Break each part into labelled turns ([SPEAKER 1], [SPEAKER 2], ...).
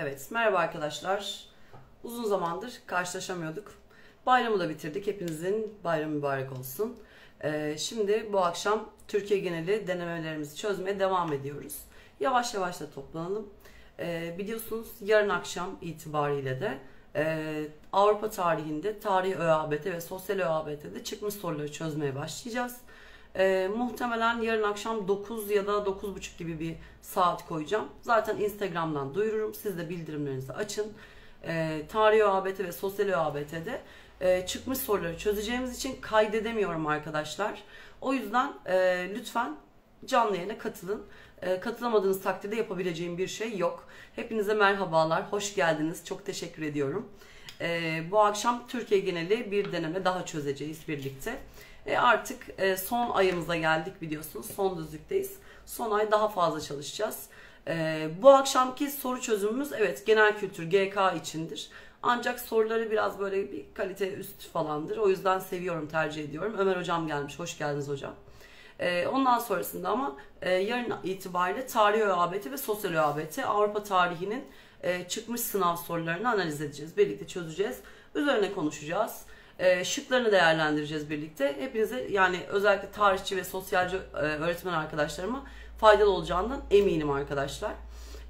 [SPEAKER 1] Evet, merhaba arkadaşlar. Uzun zamandır karşılaşamıyorduk. Bayramı da bitirdik. Hepinizin bayramı mübarek olsun. Ee, şimdi bu akşam Türkiye geneli denemelerimizi çözmeye devam ediyoruz. Yavaş yavaş da toplanalım. Ee, biliyorsunuz yarın akşam itibariyle de e, Avrupa tarihinde tarihi ÖABT ve sosyal ÖABT'de çıkmış soruları çözmeye başlayacağız. E, muhtemelen yarın akşam 9 ya da 9.30 gibi bir saat koyacağım. Zaten Instagram'dan duyururum. Siz de bildirimlerinizi açın. E, ee, Tarih ÖABT ve Sosyal ÖABT'de e, çıkmış soruları çözeceğimiz için kaydedemiyorum arkadaşlar. O yüzden e, lütfen canlı yayına katılın. E, katılamadığınız takdirde yapabileceğim bir şey yok. Hepinize merhabalar, hoş geldiniz. Çok teşekkür ediyorum. E, bu akşam Türkiye geneli bir deneme daha çözeceğiz birlikte. E artık e, son ayımıza geldik biliyorsunuz. Son düzlükteyiz. Son ay daha fazla çalışacağız. E, bu akşamki soru çözümümüz evet genel kültür GK içindir. Ancak soruları biraz böyle bir kalite üst falandır. O yüzden seviyorum, tercih ediyorum. Ömer hocam gelmiş. Hoş geldiniz hocam. E, ondan sonrasında ama yarın itibariyle tarih ÖABT ve sosyal ÖABT Avrupa tarihinin çıkmış sınav sorularını analiz edeceğiz. Birlikte çözeceğiz. Üzerine konuşacağız. E, şıklarını değerlendireceğiz birlikte. Hepinize yani özellikle tarihçi ve sosyalci e, öğretmen arkadaşlarıma faydalı olacağından eminim arkadaşlar.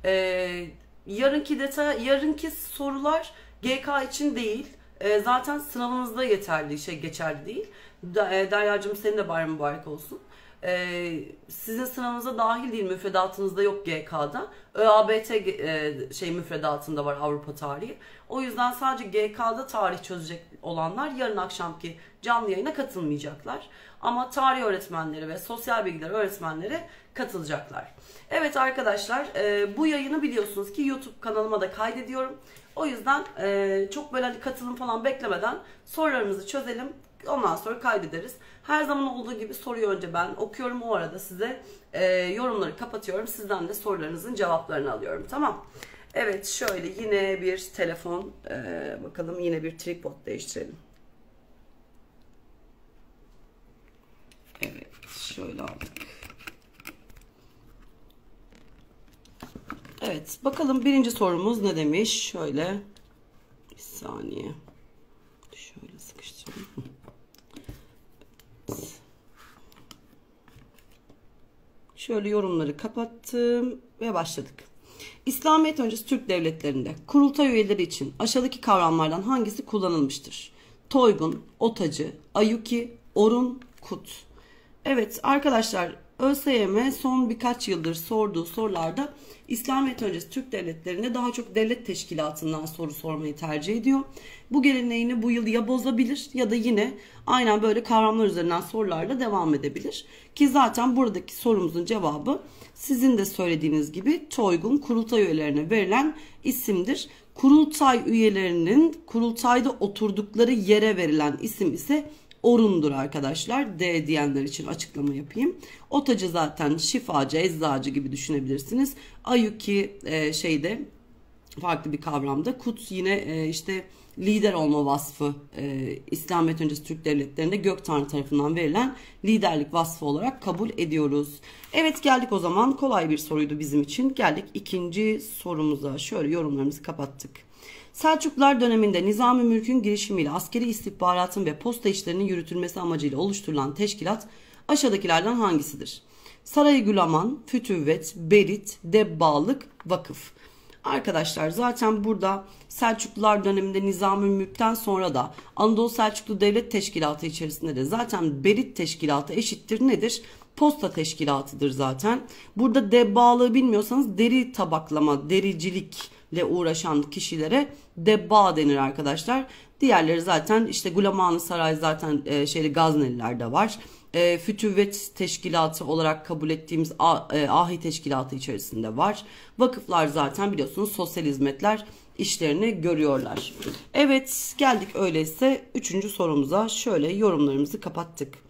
[SPEAKER 1] E, yarınki detay, yarınki sorular GK için değil. zaten sınavınızda yeterli şey geçerli değil. E, Derya'cığım senin de bayram mübarek olsun. sizin sınavınıza dahil değil müfredatınızda yok GK'da. ÖABT şey müfredatında var Avrupa tarihi. O yüzden sadece GK'da tarih çözecek olanlar yarın akşamki canlı yayına katılmayacaklar. Ama tarih öğretmenleri ve sosyal bilgiler öğretmenleri katılacaklar. Evet arkadaşlar e, bu yayını biliyorsunuz ki YouTube kanalıma da kaydediyorum. O yüzden e, çok böyle hani katılım falan beklemeden sorularımızı çözelim. Ondan sonra kaydederiz. Her zaman olduğu gibi soruyu önce ben okuyorum. O arada size e, yorumları kapatıyorum. Sizden de sorularınızın cevaplarını alıyorum. Tamam. Evet şöyle yine bir telefon e, bakalım yine bir tripod değiştirelim. Evet şöyle aldık. Evet bakalım birinci sorumuz ne demiş? Şöyle bir saniye. Şöyle sıkıştırayım. Şöyle yorumları kapattım ve başladık. İslamiyet öncesi Türk devletlerinde kurultay üyeleri için aşağıdaki kavramlardan hangisi kullanılmıştır? Toygun, otacı, ayuki, orun, kut. Evet arkadaşlar ÖSYM son birkaç yıldır sorduğu sorularda İslamiyet öncesi Türk devletlerine daha çok devlet teşkilatından soru sormayı tercih ediyor. Bu geleneğini bu yıl ya bozabilir ya da yine aynen böyle kavramlar üzerinden sorularla devam edebilir. Ki zaten buradaki sorumuzun cevabı sizin de söylediğiniz gibi Toygun kurultay üyelerine verilen isimdir. Kurultay üyelerinin kurultayda oturdukları yere verilen isim ise orundur arkadaşlar. D diyenler için açıklama yapayım. Otacı zaten şifacı, eczacı gibi düşünebilirsiniz. Ayuki e, şeyde farklı bir kavramda. Kut yine e, işte lider olma vasfı e, İslamiyet öncesi Türk devletlerinde gök tanrı tarafından verilen liderlik vasfı olarak kabul ediyoruz. Evet geldik o zaman kolay bir soruydu bizim için. Geldik ikinci sorumuza. Şöyle yorumlarımızı kapattık. Selçuklular döneminde Nizami Mülk'ün girişimiyle askeri istihbaratın ve posta işlerinin yürütülmesi amacıyla oluşturulan teşkilat aşağıdakilerden hangisidir? Sarayı Gülaman, Fütüvvet, Berit, Debbalık, Vakıf. Arkadaşlar zaten burada Selçuklular döneminde Nizami Mülk'ten sonra da Anadolu Selçuklu Devlet Teşkilatı içerisinde de zaten Berit Teşkilatı eşittir nedir? Posta teşkilatıdır zaten. Burada debbalığı bilmiyorsanız deri tabaklama, dericilik ile uğraşan kişilere debba denir arkadaşlar. Diğerleri zaten işte Gulamanı Saray zaten e, şeyde de var. E, Fütüvvet Teşkilatı olarak kabul ettiğimiz A, e, Ahi Teşkilatı içerisinde var. Vakıflar zaten biliyorsunuz sosyal hizmetler işlerini görüyorlar. Evet geldik öyleyse 3. sorumuza şöyle yorumlarımızı kapattık.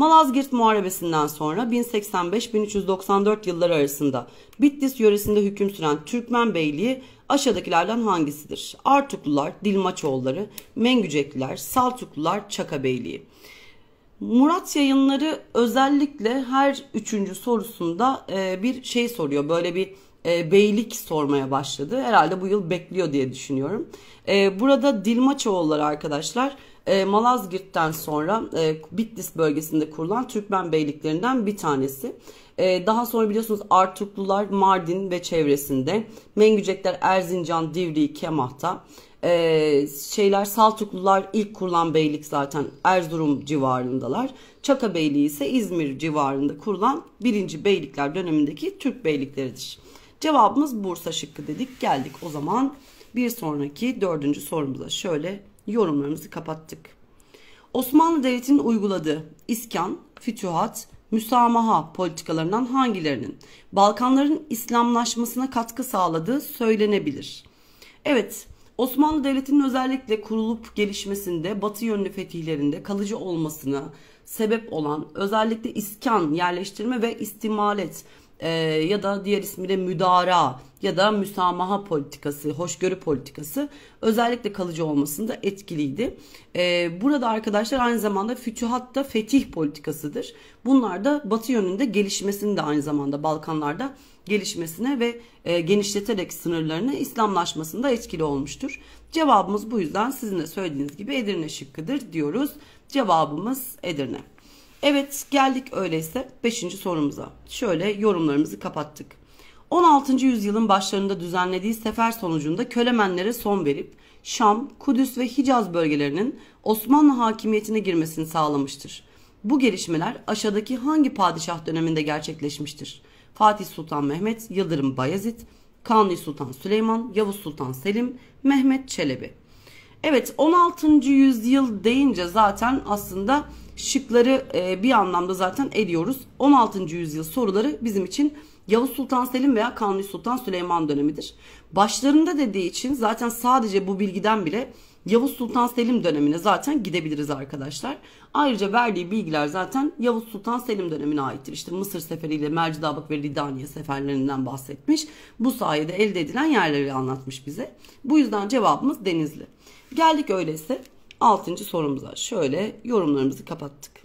[SPEAKER 1] Malazgirt Muharebesi'nden sonra 1085-1394 yılları arasında Bitlis yöresinde hüküm süren Türkmen Beyliği aşağıdakilerden hangisidir? Artuklular, Dilmaçoğulları, Mengücekliler, Saltuklular, Çaka Beyliği. Murat yayınları özellikle her üçüncü sorusunda e, bir şey soruyor. Böyle bir e, beylik sormaya başladı. Herhalde bu yıl bekliyor diye düşünüyorum. E, burada Dilmaçoğulları arkadaşlar e, Malazgirt'ten sonra e, Bitlis bölgesinde kurulan Türkmen beyliklerinden bir tanesi. E, daha sonra biliyorsunuz Artuklular Mardin ve çevresinde, Mengücekler Erzincan, Divri, Kemah'ta. Ee, şeyler Saltuklular ilk kurulan beylik zaten Erzurum civarındalar. Çaka Beyliği ise İzmir civarında kurulan birinci beylikler dönemindeki Türk beylikleridir. Cevabımız Bursa şıkkı dedik. Geldik o zaman bir sonraki dördüncü sorumuza. Şöyle yorumlarımızı kapattık. Osmanlı Devleti'nin uyguladığı iskan, fütühat, müsamaha politikalarından hangilerinin Balkanların İslamlaşmasına katkı sağladığı söylenebilir? Evet, Osmanlı Devleti'nin özellikle kurulup gelişmesinde batı yönlü fetihlerinde kalıcı olmasını sebep olan özellikle iskan, yerleştirme ve istimalet e, ya da diğer ismi müdara ya da müsamaha politikası, hoşgörü politikası özellikle kalıcı olmasında etkiliydi. E, burada arkadaşlar aynı zamanda fütühatta fetih politikasıdır. Bunlar da batı yönünde gelişmesini de aynı zamanda Balkanlarda gelişmesine ve e, genişleterek sınırlarını İslamlaşmasında etkili olmuştur. Cevabımız bu yüzden sizin de söylediğiniz gibi Edirne şıkkıdır diyoruz. Cevabımız Edirne. Evet geldik öyleyse 5. sorumuza. Şöyle yorumlarımızı kapattık. 16. yüzyılın başlarında düzenlediği sefer sonucunda Kölemenlere son verip Şam, Kudüs ve Hicaz bölgelerinin Osmanlı hakimiyetine girmesini sağlamıştır. Bu gelişmeler aşağıdaki hangi padişah döneminde gerçekleşmiştir? Fatih Sultan Mehmet, Yıldırım Bayezid, Kanuni Sultan Süleyman, Yavuz Sultan Selim, Mehmet Çelebi. Evet 16. yüzyıl deyince zaten aslında şıkları e, bir anlamda zaten ediyoruz. 16. yüzyıl soruları bizim için Yavuz Sultan Selim veya Kanuni Sultan Süleyman dönemidir. Başlarında dediği için zaten sadece bu bilgiden bile Yavuz Sultan Selim dönemine zaten gidebiliriz arkadaşlar. Ayrıca verdiği bilgiler zaten Yavuz Sultan Selim dönemine aittir. İşte Mısır seferiyle Mercidabak ve Ridaniye seferlerinden bahsetmiş. Bu sayede elde edilen yerleri anlatmış bize. Bu yüzden cevabımız Denizli. Geldik öyleyse altıncı sorumuza şöyle yorumlarımızı kapattık.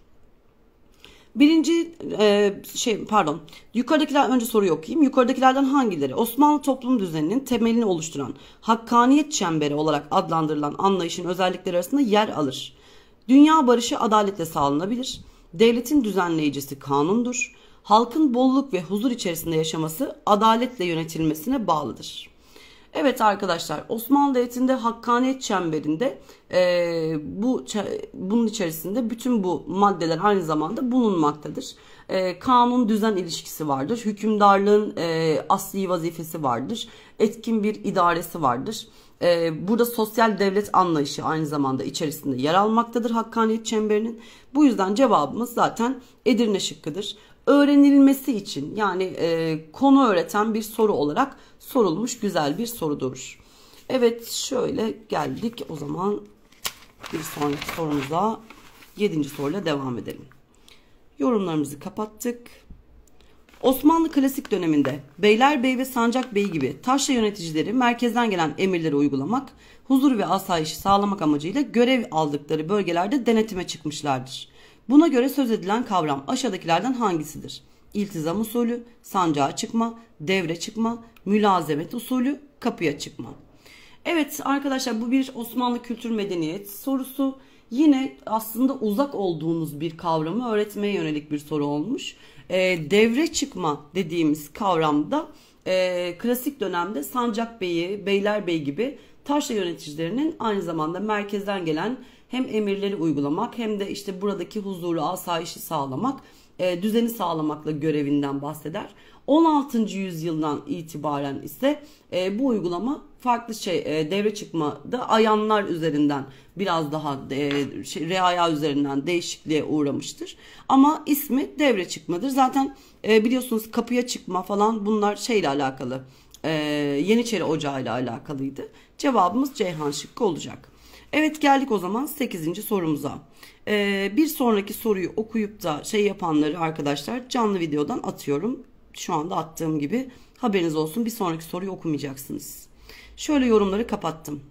[SPEAKER 1] Birinci e, şey pardon yukarıdakiler önce soruyu okuyayım. Yukarıdakilerden hangileri Osmanlı toplum düzeninin temelini oluşturan hakkaniyet çemberi olarak adlandırılan anlayışın özellikleri arasında yer alır? Dünya barışı adaletle sağlanabilir. Devletin düzenleyicisi kanundur. Halkın bolluk ve huzur içerisinde yaşaması adaletle yönetilmesine bağlıdır. Evet arkadaşlar Osmanlı Devleti'nde hakkaniyet çemberinde e, bu bunun içerisinde bütün bu maddeler aynı zamanda bulunmaktadır. E, kanun düzen ilişkisi vardır. Hükümdarlığın e, asli vazifesi vardır. Etkin bir idaresi vardır. E, burada sosyal devlet anlayışı aynı zamanda içerisinde yer almaktadır hakkaniyet çemberinin. Bu yüzden cevabımız zaten Edirne şıkkıdır öğrenilmesi için yani e, konu öğreten bir soru olarak sorulmuş güzel bir sorudur. Evet şöyle geldik o zaman bir sonraki sorumuza 7. soruyla devam edelim. Yorumlarımızı kapattık. Osmanlı klasik döneminde Beylerbeyi ve Sancakbey gibi taşra yöneticileri merkezden gelen emirleri uygulamak, huzur ve asayişi sağlamak amacıyla görev aldıkları bölgelerde denetime çıkmışlardır. Buna göre söz edilen kavram aşağıdakilerden hangisidir? İltizam usulü, sancağa çıkma, devre çıkma, mülazemet usulü, kapıya çıkma. Evet arkadaşlar bu bir Osmanlı kültür medeniyet sorusu. Yine aslında uzak olduğunuz bir kavramı öğretmeye yönelik bir soru olmuş. E, devre çıkma dediğimiz kavramda e, klasik dönemde Sancak Bey'i, beyler bey gibi taşra yöneticilerinin aynı zamanda merkezden gelen hem emirleri uygulamak hem de işte buradaki huzuru, asayişi sağlamak, e, düzeni sağlamakla görevinden bahseder. 16. yüzyıldan itibaren ise e, bu uygulama farklı şey e, devre çıkmada ayanlar üzerinden biraz daha e, şey, reaya üzerinden değişikliğe uğramıştır. Ama ismi devre çıkmadır. Zaten e, biliyorsunuz kapıya çıkma falan bunlar şeyle alakalı. E, Yeniçeri Ocağı ile alakalıydı. Cevabımız Ceyhan Şıkkı olacak. Evet geldik o zaman 8. sorumuza. Ee, bir sonraki soruyu okuyup da şey yapanları arkadaşlar canlı videodan atıyorum. Şu anda attığım gibi haberiniz olsun bir sonraki soruyu okumayacaksınız. Şöyle yorumları kapattım.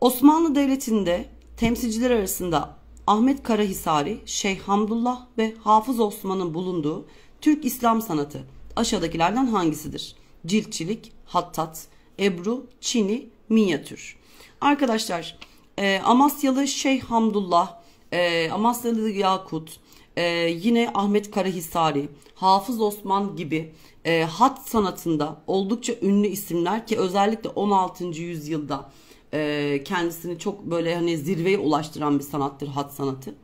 [SPEAKER 1] Osmanlı Devleti'nde temsilciler arasında Ahmet Karahisari, Şeyh Hamdullah ve Hafız Osman'ın bulunduğu Türk İslam sanatı aşağıdakilerden hangisidir? Ciltçilik, hattat, ebru, çini, minyatür. Arkadaşlar e, Amasyalı Şeyh Hamdullah, e, Amasyalı Yakut, e, yine Ahmet Karahisari, Hafız Osman gibi e, hat sanatında oldukça ünlü isimler ki özellikle 16. yüzyılda e, kendisini çok böyle hani zirveye ulaştıran bir sanattır hat sanatı.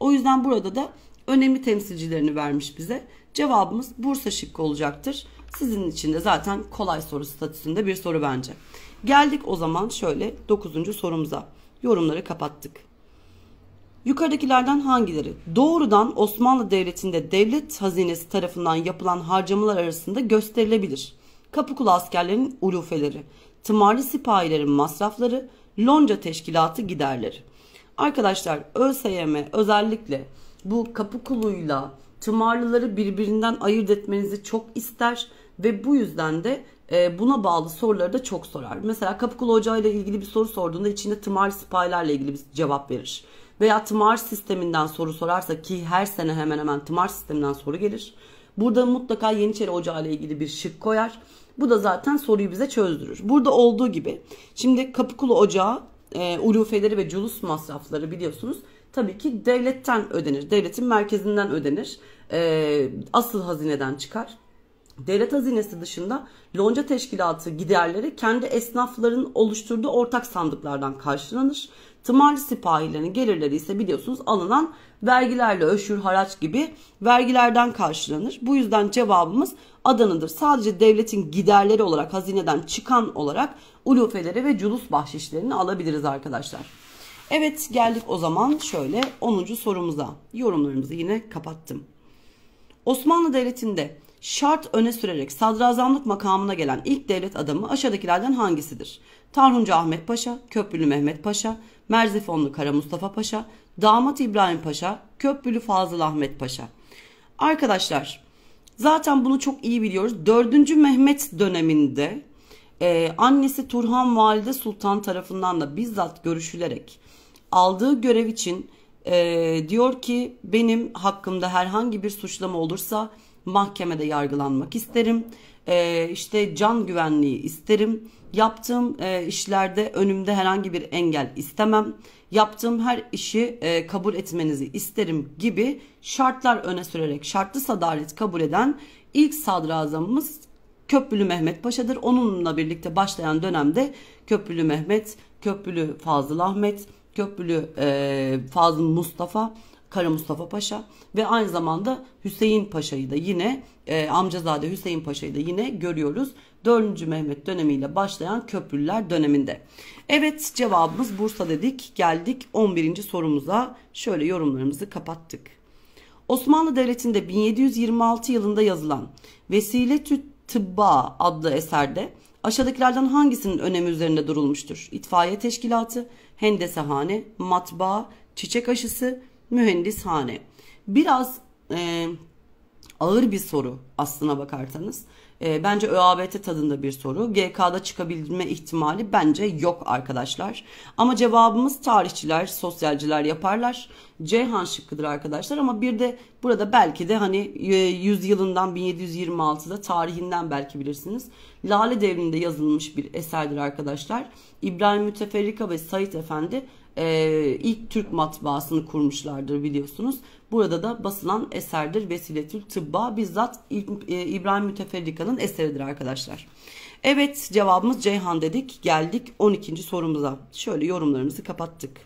[SPEAKER 1] O yüzden burada da önemli temsilcilerini vermiş bize. Cevabımız Bursa şıkkı olacaktır. Sizin için de zaten kolay soru statüsünde bir soru bence. Geldik o zaman şöyle 9. sorumuza yorumları kapattık. Yukarıdakilerden hangileri doğrudan Osmanlı Devleti'nde devlet hazinesi tarafından yapılan harcamalar arasında gösterilebilir? Kapıkulu askerlerin ulufeleri, tımarlı sipahilerin masrafları, lonca teşkilatı giderleri. Arkadaşlar ÖSYM özellikle bu Kapıkulu'yla tımarlıları birbirinden ayırt etmenizi çok ister ve bu yüzden de ee, buna bağlı soruları da çok sorar. Mesela Kapıkulu Ocağı ile ilgili bir soru sorduğunda içinde tımar sipahilerle ilgili bir cevap verir. Veya tımar sisteminden soru sorarsa ki her sene hemen hemen tımar sisteminden soru gelir. Burada mutlaka Yeniçeri Ocağı ile ilgili bir şık koyar. Bu da zaten soruyu bize çözdürür. Burada olduğu gibi şimdi Kapıkulu Ocağı e, ulufeleri ve culus masrafları biliyorsunuz tabii ki devletten ödenir. Devletin merkezinden ödenir. E, asıl hazineden çıkar devlet hazinesi dışında lonca teşkilatı giderleri kendi esnafların oluşturduğu ortak sandıklardan karşılanır. Tımarlı sipahilerin gelirleri ise biliyorsunuz alınan vergilerle öşür haraç gibi vergilerden karşılanır. Bu yüzden cevabımız Adana'dır. Sadece devletin giderleri olarak hazineden çıkan olarak ulufeleri ve culus bahşişlerini alabiliriz arkadaşlar. Evet geldik o zaman şöyle 10. sorumuza. Yorumlarımızı yine kapattım. Osmanlı Devleti'nde şart öne sürerek sadrazamlık makamına gelen ilk devlet adamı aşağıdakilerden hangisidir? Tarhuncu Ahmet Paşa, Köprülü Mehmet Paşa, Merzifonlu Kara Mustafa Paşa, Damat İbrahim Paşa, Köprülü Fazıl Ahmet Paşa. Arkadaşlar zaten bunu çok iyi biliyoruz. 4. Mehmet döneminde e, annesi Turhan Valide Sultan tarafından da bizzat görüşülerek aldığı görev için e, diyor ki benim hakkımda herhangi bir suçlama olursa mahkemede yargılanmak isterim. E, işte can güvenliği isterim. Yaptığım e, işlerde önümde herhangi bir engel istemem. Yaptığım her işi e, kabul etmenizi isterim gibi şartlar öne sürerek şartlı sadalet kabul eden ilk sadrazamımız Köprülü Mehmet Paşa'dır. Onunla birlikte başlayan dönemde Köprülü Mehmet, Köprülü Fazıl Ahmet, Köprülü e, Fazıl Mustafa Kara Mustafa Paşa ve aynı zamanda Hüseyin Paşa'yı da yine e, amcazade Hüseyin Paşa'yı da yine görüyoruz. 4. Mehmet dönemiyle başlayan köprülüler döneminde. Evet cevabımız Bursa dedik. Geldik 11. sorumuza. Şöyle yorumlarımızı kapattık. Osmanlı Devleti'nde 1726 yılında yazılan Vesile-tü Tıbba adlı eserde aşağıdakilerden hangisinin önemi üzerinde durulmuştur? İtfaiye teşkilatı, hendesehane, matbaa, çiçek aşısı, mühendishane. Biraz e, ağır bir soru aslına bakarsanız. E, bence ÖABT tadında bir soru. GK'da çıkabilme ihtimali bence yok arkadaşlar. Ama cevabımız tarihçiler, sosyalciler yaparlar. Ceyhan şıkkıdır arkadaşlar ama bir de burada belki de hani 100 yılından 1726'da tarihinden belki bilirsiniz. Lale devrinde yazılmış bir eserdir arkadaşlar. İbrahim Müteferrika ve Said Efendi e, ilk Türk matbaasını kurmuşlardır biliyorsunuz. Burada da basılan eserdir Vesiletül Tıbba bizzat e, İbrahim Müteferrika'nın eseridir arkadaşlar. Evet cevabımız Ceyhan dedik. Geldik 12. sorumuza. Şöyle yorumlarımızı kapattık.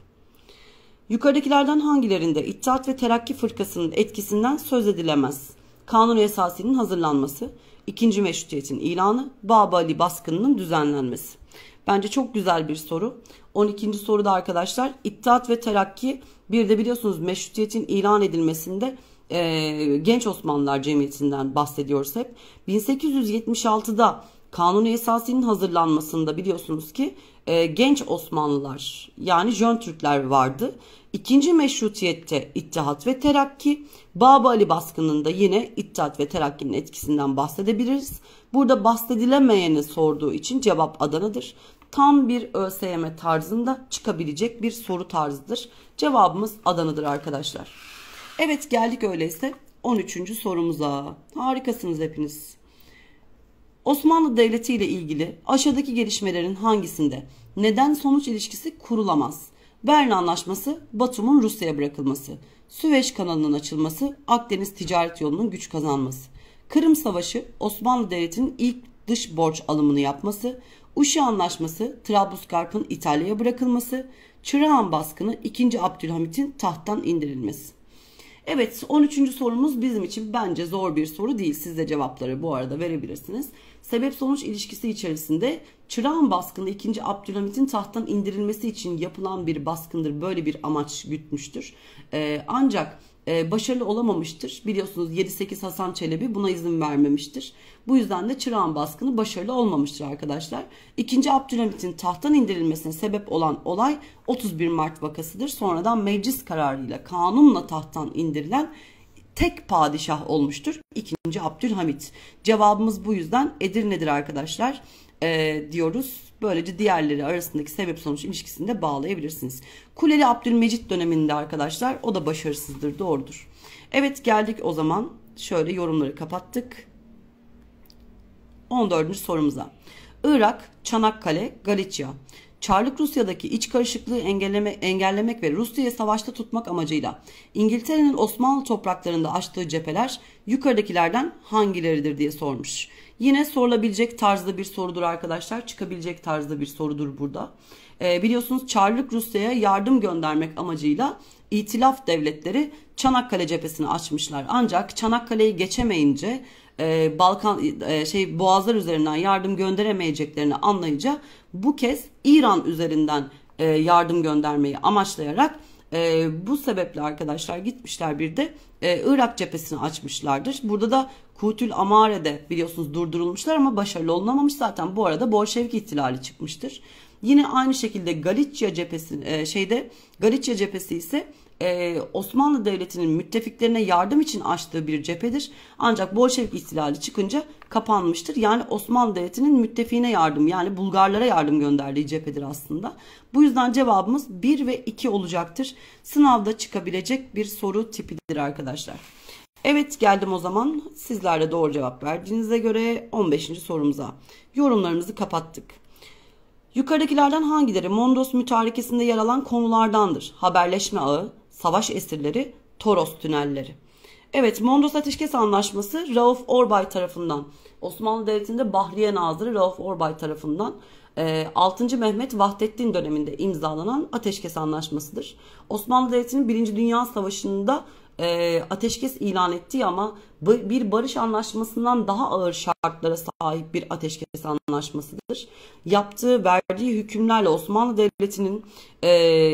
[SPEAKER 1] Yukarıdakilerden hangilerinde İttihat ve Terakki fırkasının etkisinden söz edilemez? Kanun esasının hazırlanması, ikinci meşrutiyetin ilanı, Baba Ali baskınının düzenlenmesi. Bence çok güzel bir soru. 12. soruda arkadaşlar İttihat ve Terakki bir de biliyorsunuz meşrutiyetin ilan edilmesinde e, Genç Osmanlılar Cemiyeti'nden bahsediyoruz hep. 1876'da Kanuni Esasi'nin hazırlanmasında biliyorsunuz ki e, genç Osmanlılar yani Jön Türkler vardı. İkinci meşrutiyette İttihat ve Terakki, Baba Ali baskınında yine İttihat ve Terakki'nin etkisinden bahsedebiliriz. Burada bahsedilemeyeni sorduğu için cevap Adana'dır tam bir ÖSYM tarzında çıkabilecek bir soru tarzıdır. Cevabımız Adana'dır arkadaşlar. Evet geldik öyleyse 13. sorumuza. Harikasınız hepiniz. Osmanlı Devleti ile ilgili aşağıdaki gelişmelerin hangisinde neden sonuç ilişkisi kurulamaz? Berlin Anlaşması, Batum'un Rusya'ya bırakılması, Süveyş kanalının açılması, Akdeniz ticaret yolunun güç kazanması, Kırım Savaşı, Osmanlı Devleti'nin ilk dış borç alımını yapması, Uşi Anlaşması, Trablusgarp'ın İtalya'ya bırakılması, Çırağan baskını 2. Abdülhamit'in tahttan indirilmesi. Evet 13. sorumuz bizim için bence zor bir soru değil. Siz de cevapları bu arada verebilirsiniz. Sebep sonuç ilişkisi içerisinde Çırağan baskını 2. Abdülhamit'in tahttan indirilmesi için yapılan bir baskındır. Böyle bir amaç gütmüştür. Ee, ancak e, başarılı olamamıştır. Biliyorsunuz 7-8 Hasan Çelebi buna izin vermemiştir. Bu yüzden de Çırağan baskını başarılı olmamıştır arkadaşlar. İkinci Abdülhamit'in tahttan indirilmesine sebep olan olay 31 Mart vakasıdır. Sonradan meclis kararıyla kanunla tahttan indirilen tek padişah olmuştur. 2. Abdülhamit. Cevabımız bu yüzden Edirne'dir arkadaşlar e, diyoruz. Böylece diğerleri arasındaki sebep sonuç ilişkisini de bağlayabilirsiniz. Kuleli Abdülmecit döneminde arkadaşlar o da başarısızdır doğrudur. Evet geldik o zaman şöyle yorumları kapattık. 14. sorumuza. Irak, Çanakkale, Galicia. Çarlık Rusya'daki iç karışıklığı engelleme, engellemek ve Rusya'yı savaşta tutmak amacıyla İngiltere'nin Osmanlı topraklarında açtığı cepheler yukarıdakilerden hangileridir diye sormuş. Yine sorulabilecek tarzda bir sorudur arkadaşlar. Çıkabilecek tarzda bir sorudur burada. E, biliyorsunuz Çarlık Rusya'ya yardım göndermek amacıyla İtilaf devletleri Çanakkale cephesini açmışlar. Ancak Çanakkale'yi geçemeyince e, Balkan e, şey Boğazlar üzerinden yardım gönderemeyeceklerini anlayınca bu kez İran üzerinden e, yardım göndermeyi amaçlayarak e, bu sebeple arkadaşlar gitmişler bir de e, Irak cephesini açmışlardır. Burada da Kutül Amare'de biliyorsunuz durdurulmuşlar ama başarılı olunamamış zaten. Bu arada Bolşevik ihtilali çıkmıştır. Yine aynı şekilde Galicia cephesi e, şeyde Galicia cephesi ise e, Osmanlı Devleti'nin müttefiklerine yardım için açtığı bir cephedir. Ancak Bolşevik istilali çıkınca kapanmıştır. Yani Osmanlı Devleti'nin müttefiğine yardım yani Bulgarlara yardım gönderdiği cephedir aslında. Bu yüzden cevabımız 1 ve 2 olacaktır. Sınavda çıkabilecek bir soru tipidir arkadaşlar. Evet geldim o zaman sizlerle doğru cevap verdiğinize göre 15. sorumuza. Yorumlarımızı kapattık. Yukarıdakilerden hangileri Mondros mütarekesinde yer alan konulardandır? Haberleşme ağı, savaş esirleri, Toros tünelleri. Evet Mondros Ateşkes Anlaşması Rauf Orbay tarafından Osmanlı Devleti'nde Bahriye Nazırı Rauf Orbay tarafından 6. E, Mehmet Vahdettin döneminde imzalanan Ateşkes Anlaşması'dır. Osmanlı Devleti'nin 1. Dünya Savaşı'nda e, ateşkes ilan ettiği ama bir barış anlaşmasından daha ağır şartlara sahip bir ateşkes anlaşmasıdır. Yaptığı, verdiği hükümlerle Osmanlı Devleti'nin e,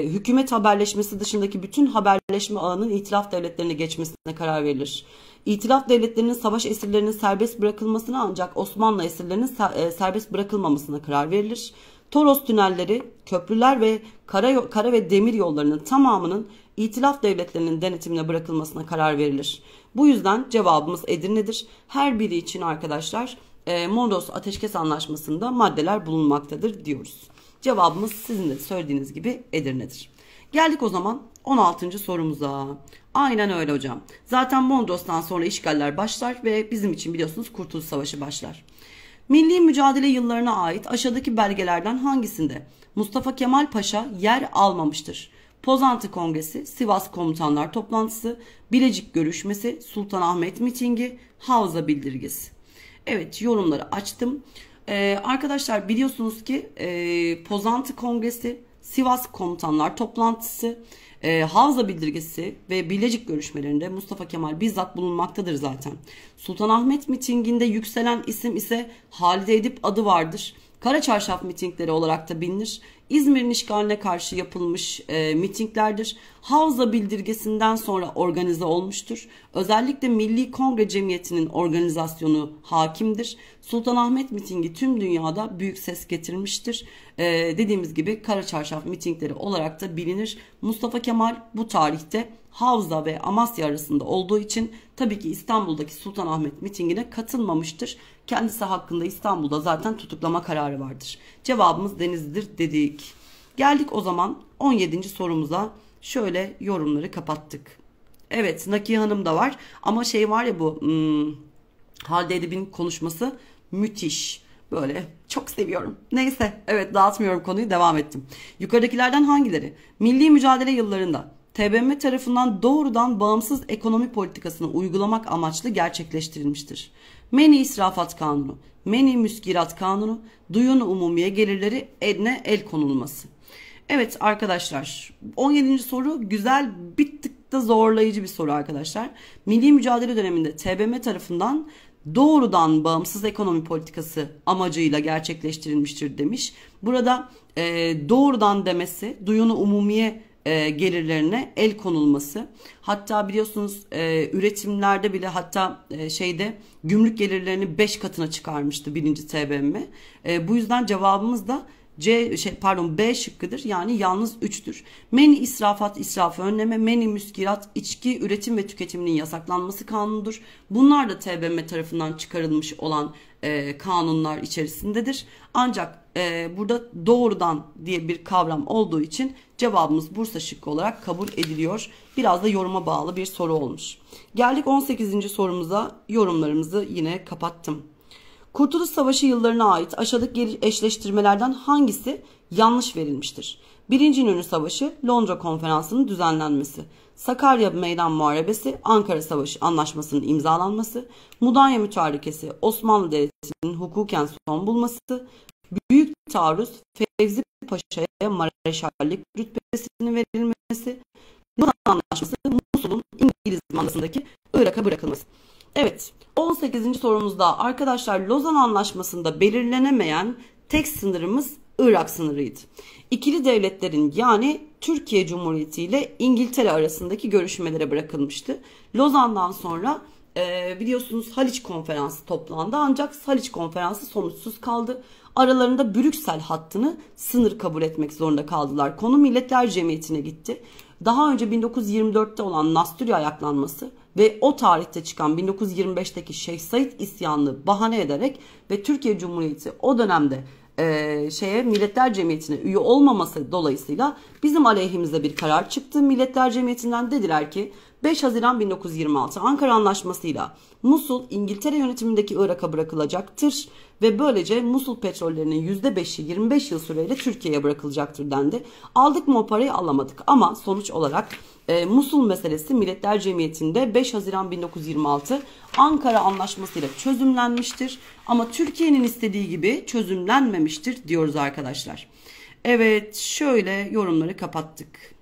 [SPEAKER 1] hükümet haberleşmesi dışındaki bütün haberleşme ağının itilaf devletlerine geçmesine karar verilir. İtilaf devletlerinin savaş esirlerinin serbest bırakılmasına ancak Osmanlı esirlerinin e, serbest bırakılmamasına karar verilir. Toros tünelleri, köprüler ve kara, kara ve demir yollarının tamamının İtilaf devletlerinin denetimine bırakılmasına karar verilir. Bu yüzden cevabımız Edirne'dir. Her biri için arkadaşlar e, Mondros Ateşkes Anlaşması'nda maddeler bulunmaktadır diyoruz. Cevabımız sizin de söylediğiniz gibi Edirne'dir. Geldik o zaman 16. sorumuza. Aynen öyle hocam. Zaten Mondros'tan sonra işgaller başlar ve bizim için biliyorsunuz Kurtuluş Savaşı başlar. Milli mücadele yıllarına ait aşağıdaki belgelerden hangisinde Mustafa Kemal Paşa yer almamıştır? Pozantı Kongresi, Sivas Komutanlar Toplantısı, Bilecik Görüşmesi, Sultanahmet Mitingi, Havza Bildirgesi. Evet yorumları açtım. Ee, arkadaşlar biliyorsunuz ki e, Pozantı Kongresi, Sivas Komutanlar Toplantısı, e, Havza Bildirgesi ve Bilecik görüşmelerinde Mustafa Kemal bizzat bulunmaktadır zaten. Sultanahmet mitinginde yükselen isim ise Halide Edip adı vardır. Kara Çarşaf mitingleri olarak da bilinir. İzmir'in işgaline karşı yapılmış e, mitinglerdir. Havza bildirgesinden sonra organize olmuştur. Özellikle Milli Kongre Cemiyeti'nin organizasyonu hakimdir. Sultanahmet mitingi tüm dünyada büyük ses getirmiştir. E, dediğimiz gibi Kara Çarşaf mitingleri olarak da bilinir. Mustafa Kemal bu tarihte Havza ve Amasya arasında olduğu için tabii ki İstanbul'daki Sultanahmet mitingine katılmamıştır. Kendisi hakkında İstanbul'da zaten tutuklama kararı vardır. Cevabımız Denizli'dir dedi Geldik o zaman 17. sorumuza. Şöyle yorumları kapattık. Evet Nakiye Hanım da var ama şey var ya bu hmm, Halide Edip'in konuşması müthiş. Böyle çok seviyorum. Neyse evet dağıtmıyorum konuyu devam ettim. Yukarıdakilerden hangileri? Milli mücadele yıllarında TBMM tarafından doğrudan bağımsız ekonomi politikasını uygulamak amaçlı gerçekleştirilmiştir. Meni İsrafat Kanunu, Meni Müskirat Kanunu, Duyun Umumiye Gelirleri Edne El Konulması. Evet arkadaşlar 17. soru güzel bir tık da zorlayıcı bir soru arkadaşlar. Milli mücadele döneminde TBM tarafından doğrudan bağımsız ekonomi politikası amacıyla gerçekleştirilmiştir demiş. Burada e, doğrudan demesi duyunu umumiye e, gelirlerine el konulması. Hatta biliyorsunuz e, üretimlerde bile hatta e, şeyde gümrük gelirlerini 5 katına çıkarmıştı birinci TBMM. E, bu yüzden cevabımız da C şey pardon B şıkkıdır. Yani yalnız 3'tür. Meni israfat israfı önleme, meni müskirat içki üretim ve tüketiminin yasaklanması kanunudur. Bunlar da TBMM tarafından çıkarılmış olan e, kanunlar içerisindedir. Ancak e, burada doğrudan diye bir kavram olduğu için cevabımız Bursa şıkkı olarak kabul ediliyor. Biraz da yoruma bağlı bir soru olmuş. Geldik 18. sorumuza yorumlarımızı yine kapattım. Kurtuluş Savaşı yıllarına ait aşağıdaki eşleştirmelerden hangisi yanlış verilmiştir? Birinci İnönü Savaşı, Londra Konferansı'nın düzenlenmesi, Sakarya Meydan Muharebesi, Ankara Savaşı Anlaşması'nın imzalanması, Mudanya Mütarekesi, Osmanlı Devleti'nin hukuken son bulması, Büyük Taarruz, Fevzi Paşa'ya Mareşallik rütbesinin verilmesi, Londra Anlaşması, Musul'un İngiliz mandasındaki Irak'a bırakılması. Evet 18. sorumuzda arkadaşlar Lozan Anlaşması'nda belirlenemeyen tek sınırımız Irak sınırıydı. İkili devletlerin yani Türkiye Cumhuriyeti ile İngiltere arasındaki görüşmelere bırakılmıştı. Lozan'dan sonra e, biliyorsunuz Haliç konferansı toplandı ancak Haliç konferansı sonuçsuz kaldı. Aralarında Brüksel hattını sınır kabul etmek zorunda kaldılar. Konu Milletler Cemiyeti'ne gitti. Daha önce 1924'te olan Nasturya ayaklanması ve o tarihte çıkan 1925'teki Şeyh Said isyanını bahane ederek ve Türkiye Cumhuriyeti o dönemde e, şeye Milletler Cemiyeti'ne üye olmaması dolayısıyla bizim aleyhimize bir karar çıktı. Milletler Cemiyeti'nden dediler ki 5 Haziran 1926 Ankara Anlaşması'yla Musul İngiltere yönetimindeki Irak'a bırakılacaktır ve böylece Musul petrollerinin %5'i 25 yıl süreyle Türkiye'ye bırakılacaktır dendi. Aldık mı o parayı alamadık ama sonuç olarak e, Musul meselesi Milletler Cemiyeti'nde 5 Haziran 1926 Ankara Anlaşmasıyla çözümlenmiştir. Ama Türkiye'nin istediği gibi çözümlenmemiştir diyoruz arkadaşlar. Evet şöyle yorumları kapattık.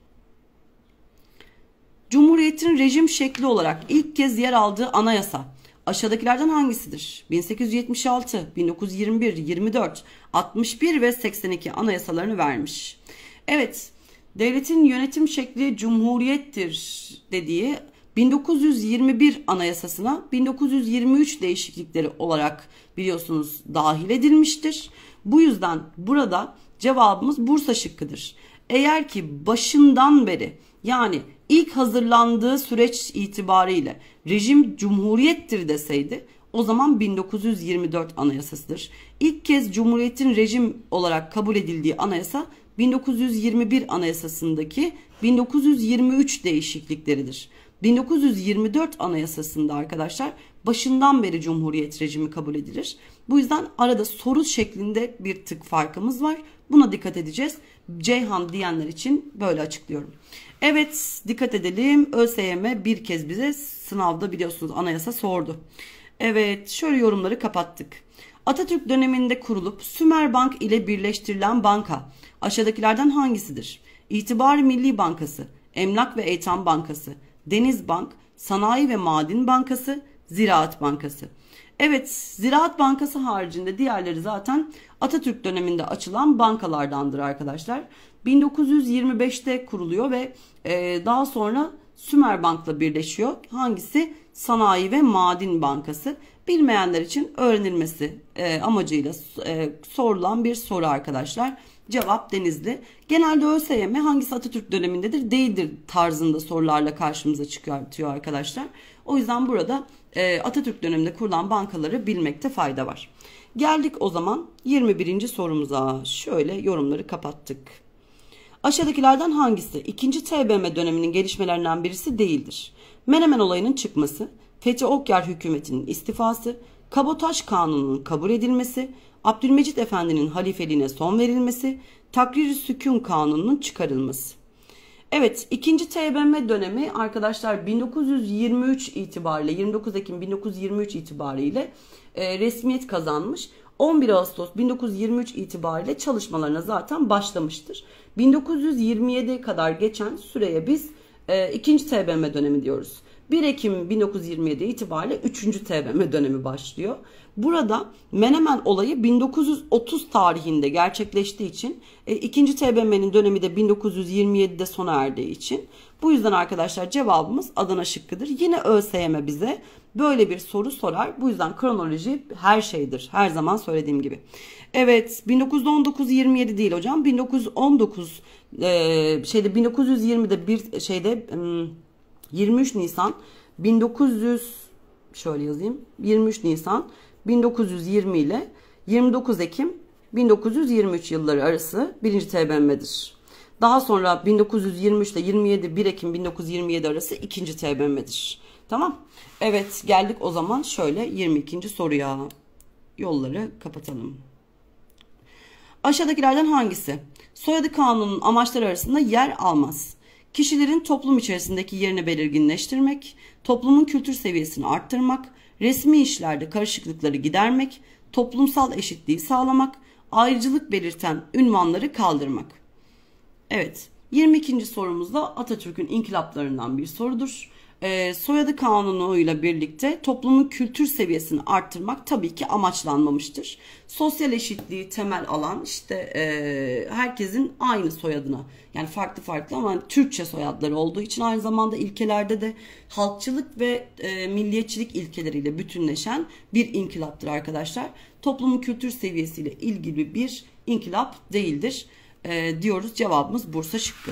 [SPEAKER 1] Cumhuriyetin rejim şekli olarak ilk kez yer aldığı anayasa aşağıdakilerden hangisidir? 1876, 1921, 24, 61 ve 82 anayasalarını vermiş. Evet, devletin yönetim şekli cumhuriyettir dediği 1921 anayasasına 1923 değişiklikleri olarak biliyorsunuz dahil edilmiştir. Bu yüzden burada cevabımız Bursa şıkkıdır. Eğer ki başından beri yani ilk hazırlandığı süreç itibariyle rejim cumhuriyettir deseydi o zaman 1924 anayasasıdır. İlk kez cumhuriyetin rejim olarak kabul edildiği anayasa 1921 anayasasındaki 1923 değişiklikleridir. 1924 anayasasında arkadaşlar başından beri cumhuriyet rejimi kabul edilir. Bu yüzden arada soru şeklinde bir tık farkımız var. Buna dikkat edeceğiz. Ceyhan diyenler için böyle açıklıyorum. Evet dikkat edelim ÖSYM bir kez bize sınavda biliyorsunuz anayasa sordu. Evet şöyle yorumları kapattık. Atatürk döneminde kurulup Sümer Bank ile birleştirilen banka aşağıdakilerden hangisidir? İtibar Milli Bankası, Emlak ve Eytan Bankası, Deniz Bank, Sanayi ve Maden Bankası, Ziraat Bankası. Evet Ziraat Bankası haricinde diğerleri zaten Atatürk döneminde açılan bankalardandır arkadaşlar. 1925'te kuruluyor ve e, daha sonra Sümer Bank'la birleşiyor. Hangisi? Sanayi ve Madin Bankası. Bilmeyenler için öğrenilmesi e, amacıyla e, sorulan bir soru arkadaşlar. Cevap Denizli. Genelde ÖSYM hangisi Atatürk dönemindedir değildir tarzında sorularla karşımıza çıkartıyor arkadaşlar. O yüzden burada e, Atatürk döneminde kurulan bankaları bilmekte fayda var. Geldik o zaman 21. sorumuza. Şöyle yorumları kapattık. Aşağıdakilerden hangisi 2. TBMM döneminin gelişmelerinden birisi değildir? Menemen olayının çıkması, Fethi Okyar hükümetinin istifası, Kabotaş kanununun kabul edilmesi, Abdülmecit Efendi'nin halifeliğine son verilmesi, takrir-i sükun kanununun çıkarılması. Evet, ikinci TBMM dönemi arkadaşlar 1923 itibariyle, 29 Ekim 1923 itibariyle e, resmiyet kazanmış. 11 Ağustos 1923 itibariyle çalışmalarına zaten başlamıştır. 1927'ye kadar geçen süreye biz e, ikinci TBMM dönemi diyoruz. 1 Ekim 1927 itibariyle 3. TBMM dönemi başlıyor. Burada Menemen olayı 1930 tarihinde gerçekleştiği için e, 2. TBMM'nin dönemi de 1927'de sona erdiği için bu yüzden arkadaşlar cevabımız Adana şıkkıdır. Yine ÖSYM bize böyle bir soru sorar. Bu yüzden kronoloji her şeydir. Her zaman söylediğim gibi. Evet 1919-27 değil hocam. 1919 e, şeyde 1920'de bir şeyde 23 hmm, Nisan 1900 şöyle yazayım. 23 Nisan 1920 ile 29 Ekim 1923 yılları arası birinci TBMM'dir. Daha sonra 1923'te 27 1 Ekim 1927 arası ikinci TBM'dir. Tamam. Evet geldik o zaman şöyle 22. soruya. Yolları kapatalım. Aşağıdakilerden hangisi? Soyadı kanunun amaçları arasında yer almaz. Kişilerin toplum içerisindeki yerini belirginleştirmek, toplumun kültür seviyesini arttırmak, resmi işlerde karışıklıkları gidermek, toplumsal eşitliği sağlamak, ayrıcılık belirten ünvanları kaldırmak. Evet 22. sorumuzda Atatürk'ün inkılaplarından bir sorudur. E, soyadı kanunuyla birlikte toplumun kültür seviyesini arttırmak tabii ki amaçlanmamıştır. Sosyal eşitliği temel alan işte e, herkesin aynı soyadına yani farklı farklı ama Türkçe soyadları olduğu için aynı zamanda ilkelerde de halkçılık ve e, milliyetçilik ilkeleriyle bütünleşen bir inkılaptır arkadaşlar. Toplumun kültür seviyesiyle ilgili bir inkılap değildir e, diyoruz. Cevabımız Bursa şıkkı.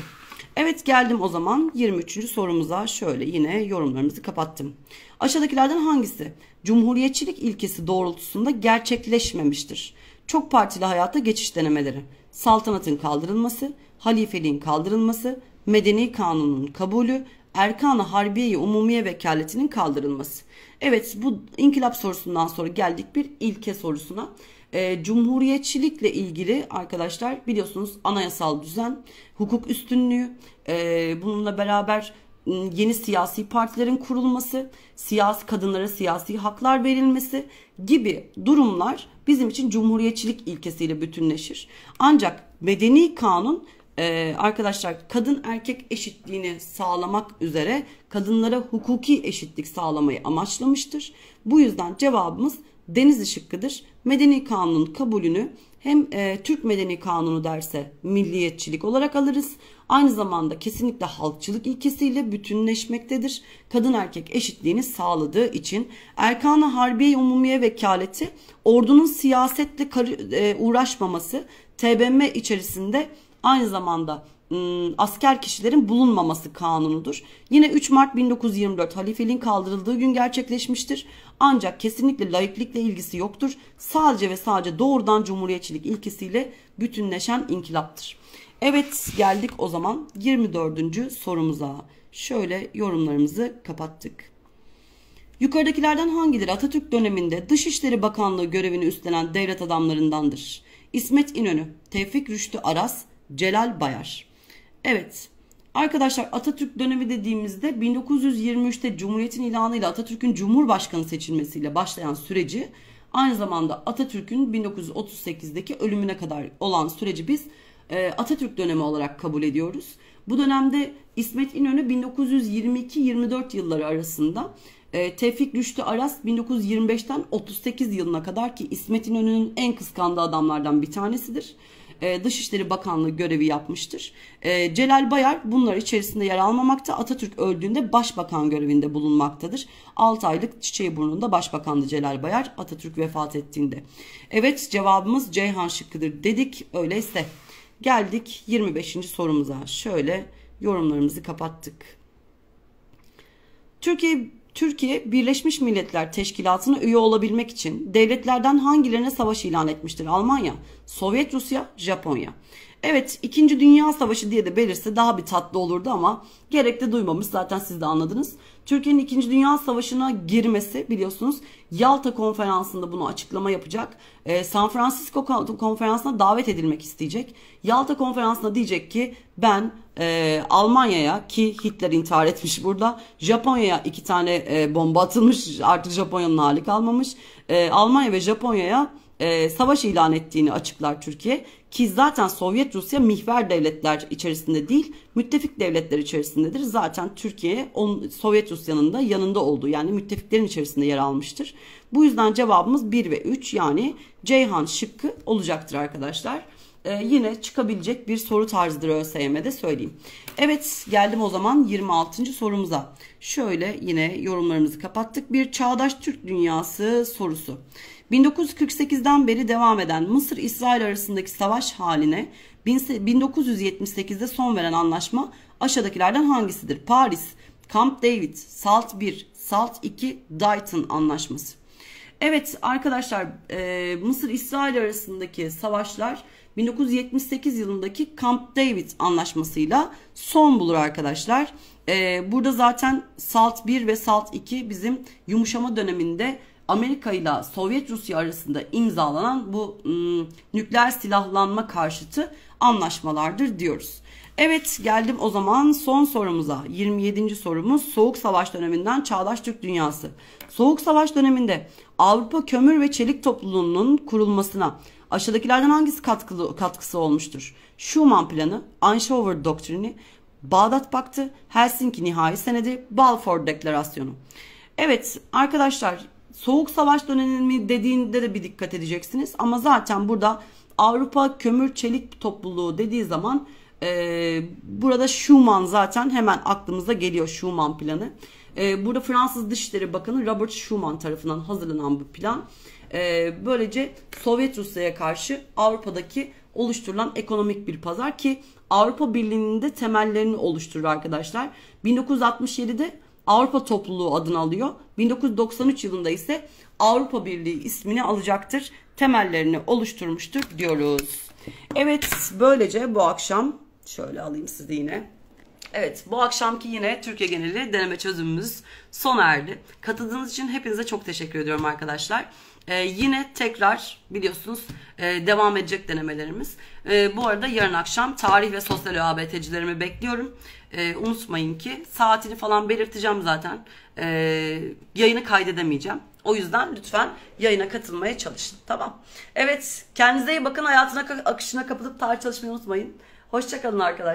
[SPEAKER 1] Evet geldim o zaman 23. sorumuza şöyle yine yorumlarımızı kapattım. Aşağıdakilerden hangisi cumhuriyetçilik ilkesi doğrultusunda gerçekleşmemiştir? Çok partili hayata geçiş denemeleri, saltanatın kaldırılması, halifeliğin kaldırılması, medeni kanunun kabulü, Erkan-ı Harbiye-i Umumiye Vekaletin'in kaldırılması. Evet bu inkılap sorusundan sonra geldik bir ilke sorusuna e, cumhuriyetçilikle ilgili arkadaşlar biliyorsunuz anayasal düzen, hukuk üstünlüğü, e, bununla beraber ıı, yeni siyasi partilerin kurulması, siyasi kadınlara siyasi haklar verilmesi gibi durumlar bizim için cumhuriyetçilik ilkesiyle bütünleşir. Ancak medeni kanun ee, arkadaşlar kadın erkek eşitliğini sağlamak üzere kadınlara hukuki eşitlik sağlamayı amaçlamıştır. Bu yüzden cevabımız Deniz şıkkıdır. Medeni kanunun kabulünü hem e, Türk Medeni Kanunu derse milliyetçilik olarak alırız. Aynı zamanda kesinlikle halkçılık ilkesiyle bütünleşmektedir. Kadın erkek eşitliğini sağladığı için erkan Harbiye Umumiye Vekaleti ordunun siyasetle e, uğraşmaması TBMM içerisinde aynı zamanda Iı, asker kişilerin bulunmaması kanunudur. Yine 3 Mart 1924 halifeliğin kaldırıldığı gün gerçekleşmiştir. Ancak kesinlikle laiklikle ilgisi yoktur. Sadece ve sadece doğrudan cumhuriyetçilik ilkesiyle bütünleşen inkılaptır. Evet geldik o zaman 24. sorumuza. Şöyle yorumlarımızı kapattık. Yukarıdakilerden hangileri Atatürk döneminde Dışişleri Bakanlığı görevini üstlenen devlet adamlarındandır? İsmet İnönü, Tevfik Rüştü Aras, Celal Bayar. Evet. Arkadaşlar Atatürk dönemi dediğimizde 1923'te Cumhuriyet'in ilanıyla Atatürk'ün Cumhurbaşkanı seçilmesiyle başlayan süreci aynı zamanda Atatürk'ün 1938'deki ölümüne kadar olan süreci biz e, Atatürk dönemi olarak kabul ediyoruz. Bu dönemde İsmet İnönü 1922-24 yılları arasında e, Tevfik Rüştü Aras 1925'ten 38 yılına kadar ki İsmet İnönü'nün en kıskandığı adamlardan bir tanesidir. E, Dışişleri Bakanlığı görevi yapmıştır. E, Celal Bayar bunlar içerisinde yer almamakta. Atatürk öldüğünde başbakan görevinde bulunmaktadır. 6 aylık çiçeği burnunda başbakandı Celal Bayar Atatürk vefat ettiğinde. Evet cevabımız Ceyhan şıkkıdır dedik. Öyleyse geldik 25. sorumuza. Şöyle yorumlarımızı kapattık. Türkiye Türkiye Birleşmiş Milletler Teşkilatı'na üye olabilmek için devletlerden hangilerine savaş ilan etmiştir? Almanya, Sovyet Rusya, Japonya. Evet 2. Dünya Savaşı diye de belirse daha bir tatlı olurdu ama gerek de duymamış zaten siz de anladınız. Türkiye'nin 2. Dünya Savaşı'na girmesi biliyorsunuz Yalta konferansında bunu açıklama yapacak. E, San Francisco konferansına davet edilmek isteyecek. Yalta konferansına diyecek ki ben e, Almanya'ya ki Hitler intihar etmiş burada. Japonya'ya iki tane e, bomba atılmış artık Japonya'nın hali kalmamış. E, Almanya ve Japonya'ya e, savaş ilan ettiğini açıklar Türkiye ki zaten Sovyet Rusya mihver devletler içerisinde değil, müttefik devletler içerisindedir. Zaten Türkiye on, Sovyet Rusya'nın da yanında olduğu yani müttefiklerin içerisinde yer almıştır. Bu yüzden cevabımız 1 ve 3 yani Ceyhan şıkkı olacaktır arkadaşlar. Ee, yine çıkabilecek bir soru tarzıdır ÖSYM'de söyleyeyim. Evet geldim o zaman 26. sorumuza. Şöyle yine yorumlarımızı kapattık. Bir çağdaş Türk dünyası sorusu. 1948'den beri devam eden Mısır-İsrail arasındaki savaş haline 1978'de son veren anlaşma aşağıdakilerden hangisidir? Paris, Camp David, Salt 1, Salt 2, Dayton anlaşması. Evet arkadaşlar e, Mısır-İsrail arasındaki savaşlar 1978 yılındaki Camp David anlaşmasıyla son bulur arkadaşlar. E, burada zaten SALT 1 ve SALT 2 bizim yumuşama döneminde Amerika ile Sovyet Rusya arasında imzalanan bu ım, ıı, nükleer silahlanma karşıtı anlaşmalardır diyoruz. Evet geldim o zaman son sorumuza. 27. sorumuz Soğuk Savaş döneminden Çağdaş Türk Dünyası. Soğuk Savaş döneminde Avrupa Kömür ve Çelik Topluluğu'nun kurulmasına aşağıdakilerden hangisi katkılı, katkısı olmuştur? Schuman Planı, Eisenhower Doktrini, Bağdat Paktı, Helsinki Nihai Senedi, Balfour Deklarasyonu. Evet arkadaşlar soğuk savaş dönemi dediğinde de bir dikkat edeceksiniz. Ama zaten burada Avrupa kömür çelik topluluğu dediği zaman e, burada Schuman zaten hemen aklımıza geliyor Schuman planı. E, burada Fransız Dışişleri Bakanı Robert Schuman tarafından hazırlanan bu plan. E, böylece Sovyet Rusya'ya karşı Avrupa'daki oluşturulan ekonomik bir pazar ki Avrupa Birliği'nin de temellerini oluşturur arkadaşlar. 1967'de Avrupa Topluluğu adını alıyor. 1993 yılında ise Avrupa Birliği ismini alacaktır. Temellerini oluşturmuştur diyoruz. Evet böylece bu akşam şöyle alayım sizi yine. Evet bu akşamki yine Türkiye geneli deneme çözümümüz sona erdi. Katıldığınız için hepinize çok teşekkür ediyorum arkadaşlar. Ee, yine tekrar biliyorsunuz e, devam edecek denemelerimiz. E, bu arada yarın akşam tarih ve sosyal ÖABT'cilerimi bekliyorum e, unutmayın ki saatini falan belirteceğim zaten. E, yayını kaydedemeyeceğim. O yüzden lütfen yayına katılmaya çalışın. Tamam. Evet kendinize iyi bakın. Hayatına akışına kapılıp tarih çalışmayı unutmayın. Hoşçakalın arkadaşlar.